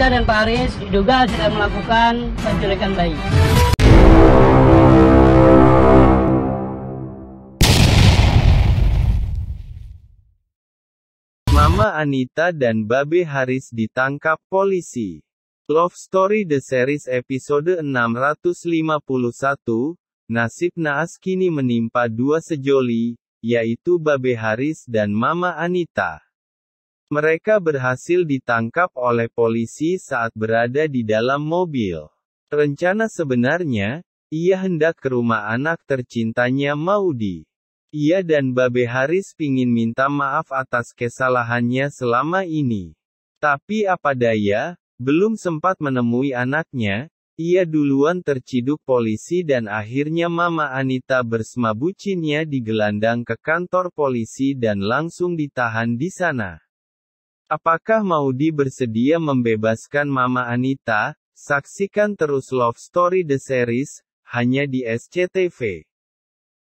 Rizka dan Pak Aris diduga sedang melakukan penculikan bayi. Mama Anita dan Babe Haris ditangkap polisi. Love Story The Series episode 651, nasib naas kini menimpa dua sejoli, yaitu Babe Haris dan Mama Anita. Mereka berhasil ditangkap oleh polisi saat berada di dalam mobil. Rencana sebenarnya, ia hendak ke rumah anak tercintanya Maudi. Ia dan Babe Haris pingin minta maaf atas kesalahannya selama ini. Tapi apa daya, belum sempat menemui anaknya, ia duluan terciduk polisi dan akhirnya Mama Anita bersemabucinnya digelandang ke kantor polisi dan langsung ditahan di sana. Apakah Maudi bersedia membebaskan Mama Anita? Saksikan terus Love Story The Series, hanya di SCTV.